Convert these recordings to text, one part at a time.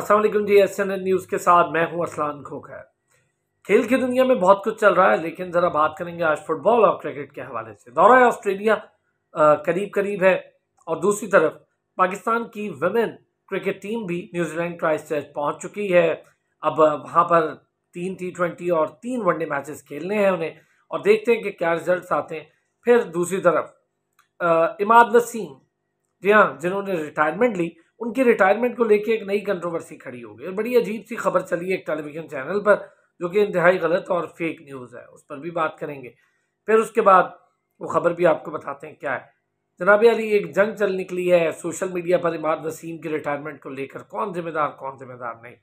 Aslam G S news के साथ मैं हूं असलान खोखर खेल की दुनिया में बहुत कुछ चल रहा है लेकिन ज़रा बात करेंगे आज फुटबॉल और क्रिकेट के हवाले से दौरा ऑस्ट्रेलिया करीब करीब है और दूसरी तरफ पाकिस्तान की वमेन क्रिकेट टीम भी न्यूजीलैंड क्राइस्ट चर्च पहुँच चुकी है अब वहाँ पर तीन टी ट्वेंटी और तीन वनडे मैचेस खेलने हैं उन्हें और देखते हैं कि क्या रिजल्ट आते हैं फिर दूसरी तरफ इमाद वसीम जी हाँ जिन्होंने रिटायरमेंट ली उनकी रिटायरमेंट को लेकर एक नई कंट्रोवर्सी खड़ी हो गई और बड़ी अजीब सी खबर चली एक टेलीविज़न चैनल पर जो कि इंतहाई गलत और फेक न्यूज़ है उस पर भी बात करेंगे फिर उसके बाद वो खबर भी आपको बताते हैं क्या है जनाब अली एक जंग चल निकली है सोशल मीडिया पर इमाद वसीम की रिटायरमेंट को लेकर कौन जिम्मेदार कौन जिम्मेदार नहीं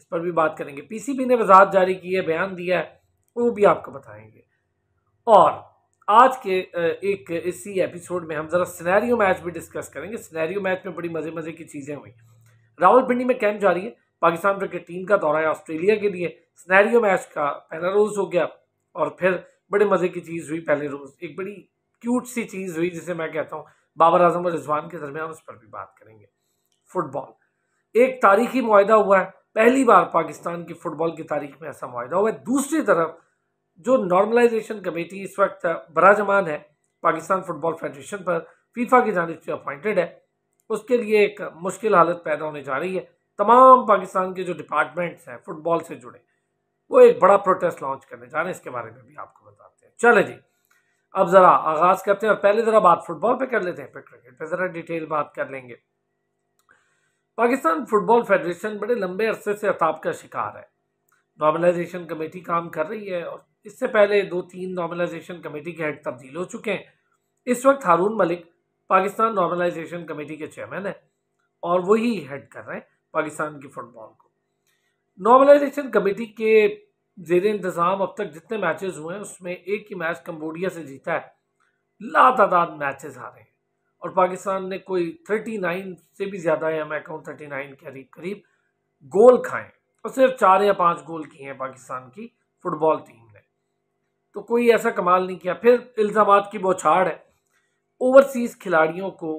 इस पर भी बात करेंगे पीसीबी ने वजात जारी की है बयान दिया है वो भी आपको बताएंगे और आज के एक इसी एपिसोड में हम ज़रा सिनेरियो मैच भी डिस्कस करेंगे सिनेरियो मैच में बड़ी मज़े मज़े की चीज़ें हुई राहुल पिंडी में कैंप जारी है पाकिस्तान क्रिकेट टीम का दौरा है ऑस्ट्रेलिया के लिए सिनेरियो मैच का पहला रोज़ हो गया और फिर बड़े मज़े की चीज़ हुई पहले रोज़ एक बड़ी क्यूट सी चीज़ हुई जिसे मैं कहता हूँ बाबर आजम और रिजवान के दरमियान उस पर भी बात करेंगे फुटबॉल एक तारीखी माहा हुआ है पहली बार पाकिस्तान की फ़ुटबॉल की तारीख में ऐसा माहा हुआ है दूसरी तरफ जो नॉर्मलाइजेशन कमेटी इस वक्त बराजमान है पाकिस्तान फुटबॉल फेडरेशन पर फीफा की जानब से अपॉइंटेड है उसके लिए एक मुश्किल हालत पैदा होने जा रही है तमाम पाकिस्तान के जो डिपार्टमेंट्स हैं फुटबॉल से जुड़े वो एक बड़ा प्रोटेस्ट लॉन्च करने जा रहे हैं इसके बारे में भी आपको बताते हैं चले जी अब ज़रा आगाज़ करते हैं और पहले ज़रा बात फुटबॉल पे कर लेते हैं फिर क्रिकेट पे ज़रा डिटेल बात कर लेंगे पाकिस्तान फुटबॉल फेडरेशन बड़े लंबे अरसे से अताब का शिकार है नॉर्मलाइजेशन कमेटी काम कर रही है और इससे पहले दो तीन नॉर्मलाइजेशन कमेटी के हेड तब्दील हो चुके हैं इस वक्त हारून मलिक पाकिस्तान नॉर्मलाइजेशन कमेटी के चेयरमैन हैं और वही हेड कर रहे हैं पाकिस्तान की फुटबॉल को नॉर्मलाइजेशन कमेटी के जेर इंतज़ाम अब तक जितने मैचेस हुए हैं उसमें एक ही मैच कम्बोडिया से जीता है ला लातादाद आ हारे हैं और पाकिस्तान ने कोई थर्टी नाइन से भी ज़्यादा या मैं कहूँ थर्टी नाइन के करीब करीब गोल खाएँ और सिर्फ चार या पाँच गोल किए हैं पाकिस्तान की फुटबॉल टीम ने तो कोई ऐसा कमाल नहीं किया फिर इल्ज़ाम की बौछाड़ है ओवरसीज़ खिलाड़ियों को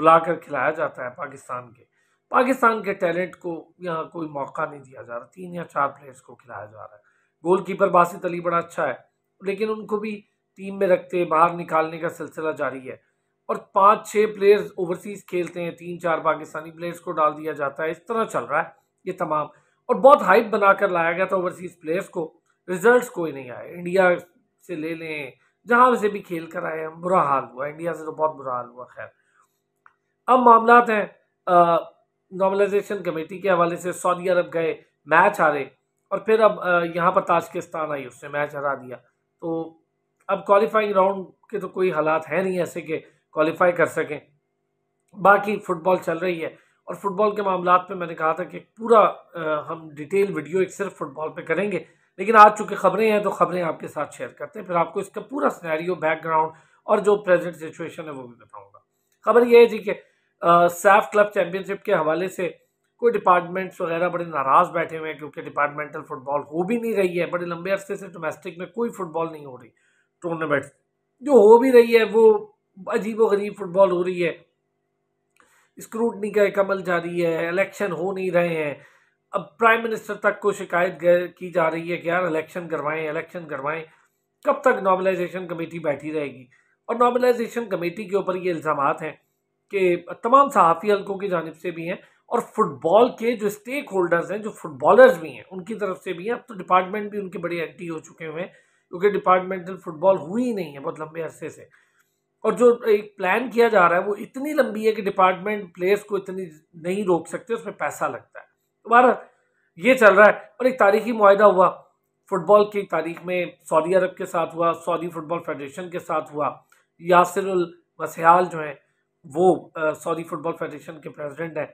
बुलाकर खिलाया जाता है पाकिस्तान के पाकिस्तान के टैलेंट को यहाँ कोई मौका नहीं दिया जा रहा तीन या चार प्लेयर्स को खिलाया जा रहा है गोलकीपर बासित अली बड़ा अच्छा है लेकिन उनको भी टीम में रखते बाहर निकालने का सिलसिला जारी है और पाँच छः प्लेयर्स ओवरसीज़ खेलते हैं तीन चार पाकिस्तानी प्लेयर्स को डाल दिया जाता है इस तरह चल रहा है ये तमाम और बहुत हाइप बनाकर लाया गया था ओवरसीज़ प्लेयर्स को रिजल्ट्स कोई नहीं आए इंडिया से ले लें जहाँ से भी खेल कर आए हम बुरा हाल हुआ इंडिया से तो बहुत बुरा हाल हुआ खैर अब मामला हैं नॉर्मलाइजेशन कमेटी के हवाले से सऊदी अरब गए मैच हारे और फिर अब यहाँ पर ताजकिस्तान आई उसने मैच हरा दिया तो अब क्वालिफाइंग राउंड के तो कोई हालात है नहीं ऐसे कि क्वालिफाई कर सकें बाकी फुटबॉल चल रही है और फुटबॉल के मामला में मैंने कहा था कि पूरा हम डिटेल वीडियो एक सिर्फ फुटबॉल पे करेंगे लेकिन आज चूँकि खबरें हैं तो खबरें आपके साथ शेयर करते हैं फिर आपको इसका पूरा सैनैरियो बैकग्राउंड और जो प्रेजेंट सिचुएशन है वो भी बताऊँगा खबर ये है जी कि सैफ क्लब चैम्पियनशिप के हवाले से कोई डिपार्टमेंट्स वगैरह बड़े नाराज़ बैठे हुए हैं क्योंकि डिपार्टमेंटल फुटबॉल हो भी नहीं रही है बड़े लंबे अरसे से डोमेस्टिक में कोई फुटबॉल नहीं हो रही टूर्नामेंट जो हो भी रही है वो अजीब व गरीब फुटबॉल हो रही है स्क्रूटनी का एक जारी है इलेक्शन हो नहीं रहे हैं अब प्राइम मिनिस्टर तक को शिकायत की जा रही है कि यार इलेक्शन करवाएं इलेक्शन करवाएं कब तक नॉर्मलाइजेशन कमेटी बैठी रहेगी और नॉर्मलाइजेशन कमेटी के ऊपर ये इल्ज़ाम हैं कि तमाम सहाफ़ी हलकों की जानब से भी हैं और फुटबॉल के जो स्टेक होल्डर्स हैं जो फुटबॉलर्स भी हैं उनकी तरफ से भी हैं अब तो डिपार्टमेंट भी उनके बड़े एंटी हो चुके हुए हैं क्योंकि डिपार्टमेंटल फुटबॉल हुई नहीं है बहुत लंबे अरसे से और जो एक प्लान किया जा रहा है वो इतनी लंबी है कि डिपार्टमेंट प्लेयर्स को इतनी नहीं रोक सकते उसमें पैसा लगता है दोबारा तो ये चल रहा है और एक तारीखी माहा हुआ फुटबॉल की तारीख में सऊदी अरब के साथ हुआ सऊदी फुटबॉल फेडरेशन के साथ हुआ यासिरुल मसयाल जो हैं वो सऊदी फुटबॉल फेडरेशन के प्रेसिडेंट हैं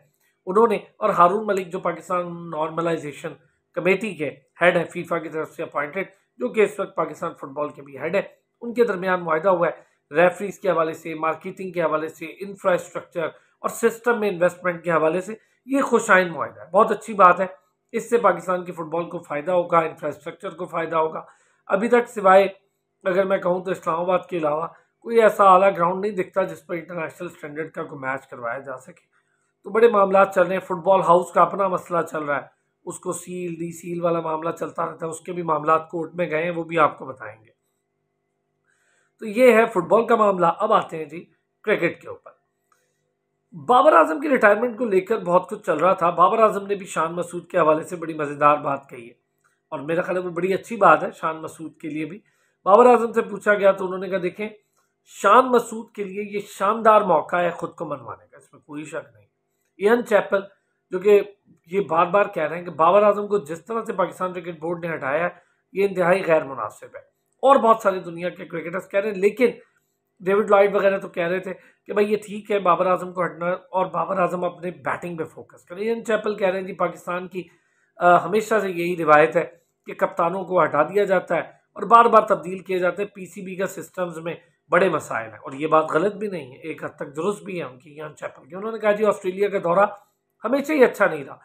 उन्होंने और हारून मलिक जो पाकिस्तान नॉर्मलाइजेशन कमेटी के हेड हैं फीफा की तरफ से अपॉइंटेड जो कि इस वक्त पाकिस्तान फुटबॉल के भी हेड है उनके दरमियान माहा हुआ है रेफरीज के हवाले से मार्केटिंग के हवाले से इंफ्रास्ट्रक्चर और सिस्टम में इन्वेस्टमेंट के हवाले से ये खुशाइन माहा है बहुत अच्छी बात है इससे पाकिस्तान की फ़ुटबॉल को फ़ायदा होगा इंफ्रास्ट्रक्चर को फ़ायदा होगा अभी तक सिवाय अगर मैं कहूँ तो इस्लामाबाद के अलावा कोई ऐसा आला ग्राउंड नहीं दिखता जिस पर इंटरनेशनल स्टैंडर्ड का कोई मैच करवाया जा सके तो बड़े मामला चल रहे हैं फुटबॉल हाउस का अपना मसला चल रहा है उसको सील डी सील वाला मामला चलता रहता है उसके भी मामला कोर्ट में गए हैं वो भी आपको बताएंगे तो ये है फुटबॉल का मामला अब आते हैं जी क्रिकेट के ऊपर बाबर आजम की रिटायरमेंट को लेकर बहुत कुछ चल रहा था बाबर आजम ने भी शान मसूद के हवाले से बड़ी मज़ेदार बात कही है और मेरा ख्याल वो बड़ी अच्छी बात है शान मसूद के लिए भी बाबर आजम से पूछा गया तो उन्होंने कहा देखें शान मसूद के लिए ये शानदार मौका है ख़ुद को मनवाने का इसमें कोई शक नहीं इन चैपल जो कि ये बार बार कह रहे हैं कि बाबर आजम को जिस तरह से पाकिस्तान क्रिकेट बोर्ड ने हटाया है ये इंतहाई गैर मुनासिब है और बहुत सारे दुनिया के क्रिकेटर्स कह रहे हैं लेकिन डेविड लॉयड वगैरह तो कह रहे थे कि भाई ये ठीक है बाबर आजम को हटना और बाबर आजम अपने बैटिंग पे फोकस करें इन चैपल कह रहे हैं जी पाकिस्तान की आ, हमेशा से यही रिवायत है कि कप्तानों को हटा दिया जाता है और बार बार तब्दील किए जाते हैं पीसीबी का सिस्टम्स में बड़े मसाइल हैं और ये बात गलत भी नहीं है एक हद तक दुरुस्त भी है उनकी यहाँ चैपल की उन्होंने कहा जी ऑस्ट्रेलिया का दौरा हमेशा ही अच्छा नहीं रहा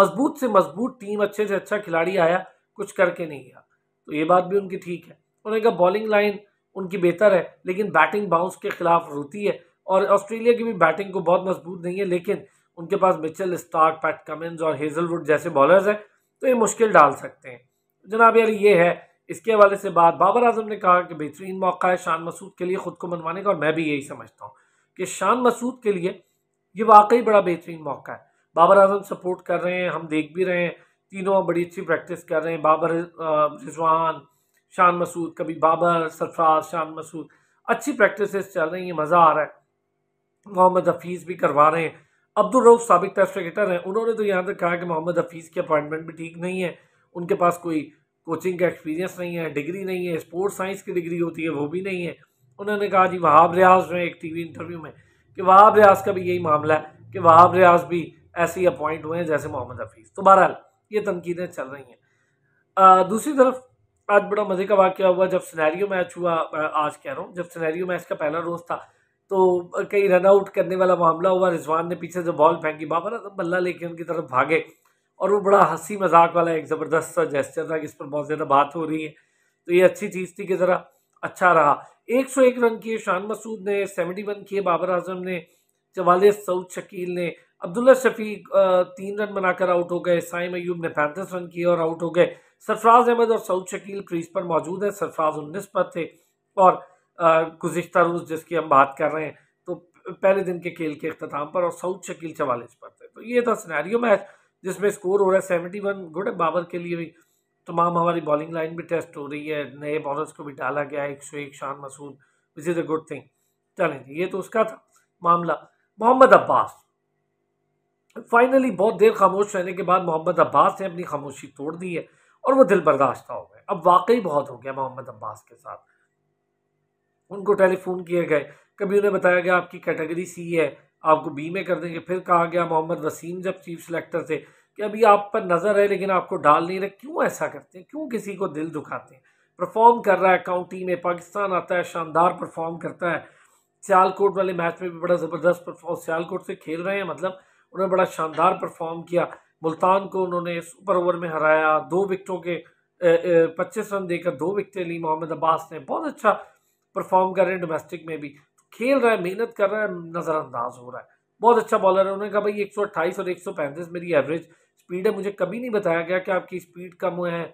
मजबूत से मजबूत टीम अच्छे से अच्छा खिलाड़ी आया कुछ करके नहीं गया तो ये बात भी उनकी ठीक है उन्होंने कहा बॉलिंग लाइन उनकी बेहतर है लेकिन बैटिंग बाउंस के खिलाफ रोती है और ऑस्ट्रेलिया की भी बैटिंग को बहुत मजबूत नहीं है लेकिन उनके पास मिचल स्टार्क पैट कमिंस और हेजलवुड जैसे बॉलर्स हैं तो ये मुश्किल डाल सकते हैं जनाब यार ये है इसके हवाले से बात बाबर आजम ने कहा कि बेहतरीन मौका है शान मसूद के लिए ख़ुद को मनवाने का और मैं भी यही समझता हूँ कि शान मसूद के लिए ये वाकई बड़ा बेहतरीन मौका है बाबर आजम सपोर्ट कर रहे हैं हम देख भी रहे हैं तीनों बड़ी अच्छी प्रैक्टिस कर रहे हैं बाबर रिजवान शान मसूद कभी बाबर सरफराज शान मसूद अच्छी प्रैक्टिस चल रही हैं मज़ा आ रहा है मोहम्मद हफीज़ भी करवा रहे हैं अब्दुलरऊफ़ सबक टेस्ट क्रिकेटर हैं उन्होंने तो यहाँ तक कहा कि मोहम्मद हफीज़ की अपॉइंटमेंट भी ठीक नहीं है उनके पास कोई कोचिंग का एक्सपीरियंस नहीं है डिग्री नहीं है स्पोर्ट्स साइंस की डिग्री होती है वो भी नहीं है उन्होंने कहा जी वहाब रियाज में एक टीवी इंटरव्यू में कि वहाब रियाज का भी यही मामला है कि वहाब रियाज भी ऐसे ही अपॉइंट हुए हैं जैसे मोहम्मद हफीज़ तो बहरहाल ये तनकीदें चल रही हैं दूसरी तरफ आज बड़ा मज़े का वाक्य हुआ जब सिनेरियो मैच हुआ आज कह रहा हूँ जब सिनेरियो मैच का पहला रोज़ था तो कई रन आउट करने वाला मामला हुआ रिजवान ने पीछे से बॉल फेंकी बाबर आजम बल्ला लेके उनकी तरफ भागे और वो बड़ा हंसी मजाक वाला एक ज़बरदस्त सा जेस्चर था कि इस पर बहुत ज़्यादा बात हो रही है तो ये अच्छी चीज़ थी कि ज़रा अच्छा रहा एक सौ एक रन किए शान मसूद ने सेवेंटी वन किए बाबर आजम ने जवाले सऊद शकील ने अब्दुल्ला शफीक तीन रन बनाकर आउट हो गए साइम अयूब ने पैंतीस रन किए और आउट हो गए सरफराज अहमद और सऊद शकील क्रीज पर मौजूद हैं सरफराज उन्नीस पर थे और गुज्त रोज़ जिसकी हम बात कर रहे हैं तो पहले दिन के खेल के अख्ताम पर और सऊद शकील चवालीस पर थे तो ये था सिनेरियो मैच जिसमें स्कोर हो रहा है सेवेंटी वन गुड है बाबर के लिए भी तमाम हमारी बॉलिंग लाइन भी टेस्ट हो रही है नए बॉलर्स को भी डाला गया है एक सौ एक Shan Masood which is a good thing चलें ये तो उसका था मामला मोहम्मद अब्बास फाइनली बहुत देर खामोश रहने के बाद मोहम्मद अब्बास ने अपनी खामोशी तोड़ दी है और वो दिल बर्दाश्त हो गए अब वाकई बहुत हो गया मोहम्मद अब्बास के साथ उनको टेलीफोन किए गए कभी उन्हें बताया गया आपकी कैटेगरी सी है आपको बी में कर देंगे फिर कहा गया मोहम्मद वसीम जब चीफ सेलेक्टर थे कि अभी आप पर नज़र है लेकिन आपको डाल नहीं रहे क्यों ऐसा करते हैं क्यों किसी को दिल दुखाते हैं परफॉर्म कर रहा है काउंटी में पाकिस्तान आता है शानदार परफॉर्म करता है सियालकोट वाले मैच में भी बड़ा ज़बरदस्त परफॉर्म सियालकोट से खेल रहे हैं मतलब उन्होंने बड़ा शानदार परफॉर्म किया मुल्तान को उन्होंने सुपर ओवर में हराया दो विकटों के पच्चीस रन देकर दो विकटें ली मोहम्मद अब्बास ने बहुत अच्छा परफॉर्म कर रहे हैं डोमेस्टिक में भी तो खेल रहा है मेहनत कर रहा है नज़रअंदाज हो रहा है बहुत अच्छा बॉलर है उन्होंने कहा भाई एक और एक मेरी एवरेज स्पीड है मुझे कभी नहीं बताया गया कि आपकी स्पीड कम हैं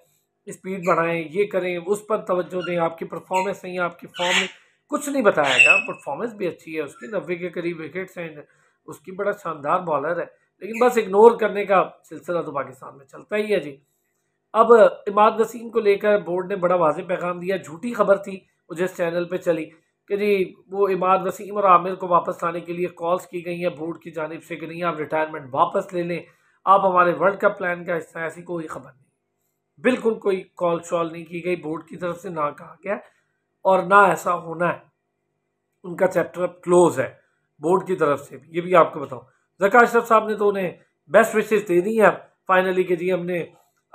स्पीड बढ़ाएं ये करें उस पर तवज्जो दें आपकी परफॉर्मेंस नहीं है आपकी फॉर्म कुछ नहीं बताया गया परफॉर्मेंस भी अच्छी है उसकी नब्बे के करीब विकेट्स हैं उसकी बड़ा शानदार बॉलर है लेकिन बस इग्नोर करने का सिलसिला तो पाकिस्तान में चलता ही है जी अब इमाद वसीम को लेकर बोर्ड ने बड़ा वाज पैगाम दिया झूठी खबर थी वो जिस चैनल पर चली कि जी वो इमाद वसीम और आमिर को वापस लाने के लिए कॉल्स की गई हैं बोर्ड की जानब से कि नहीं आप रिटायरमेंट वापस ले लें आप हमारे वर्ल्ड कप प्लान का हिस्सा ऐसी कोई खबर नहीं बिल्कुल कोई कॉल शॉल नहीं की गई बोर्ड की तरफ से ना कहा गया और ना ऐसा होना है उनका चैप्टर अब क्लोज है बोर्ड की तरफ से भी ये भी आपको बताऊँ जका अशरफ साहब ने तो उन्हें बेस्ट विशेष दे दी है फाइनली के जी हमने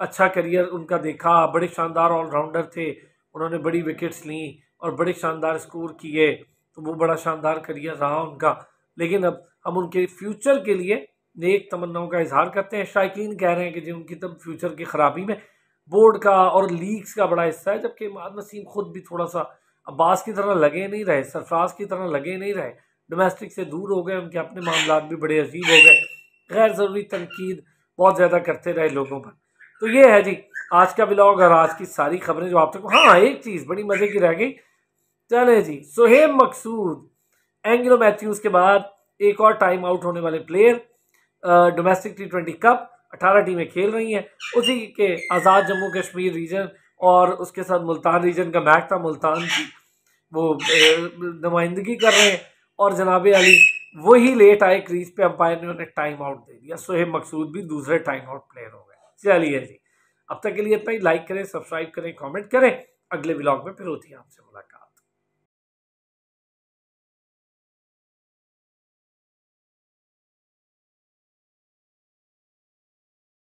अच्छा करियर उनका देखा बड़े शानदार ऑलराउंडर थे उन्होंने बड़ी विकेट्स ली और बड़े शानदार स्कोर किए तो वो बड़ा शानदार करियर रहा उनका लेकिन अब हम उनके फ्यूचर के लिए नेक तमन्नाओं का इजहार करते हैं शायक कह रहे हैं कि जी उनकी तब तो फ्यूचर की खराबी में बोर्ड का और लीग्स का बड़ा हिस्सा है जबकि इमाद नसीम खुद भी थोड़ा सा अब्बास की तरह लगे नहीं रहे सरफराज की तरह लगे नहीं रहे डोमेस्टिक से दूर हो गए उनके अपने मामला भी बड़े अजीब हो गए गैर ज़रूरी तनकीद बहुत ज़्यादा करते रहे लोगों पर तो ये है जी आज का ब्लॉग और आज की सारी खबरें जो आप तक हाँ एक चीज़ बड़ी मज़े की रह गई चले जी सोहेब मकसूद एंग्लो मैथ्यूज के बाद एक और टाइम आउट होने वाले player domestic T twenty cup अठारह टीमें खेल रही हैं उसी के आज़ाद जम्मू कश्मीर रीजन और उसके साथ मुल्तान रीजन का मैच था मुल्तान की वो नुमाइंदगी कर रहे हैं और जनाब अली वही लेट आए क्रीज पे अंपायर ने उन्हें टाइम आउट दे दिया सोहेब मकसूद भी दूसरे टाइम आउट प्लेयर हो गए चलिए जी अब तक के लिए इतना ही लाइक करें सब्सक्राइब करें कमेंट करें अगले ब्लॉग में फिर होती है आपसे मुलाकात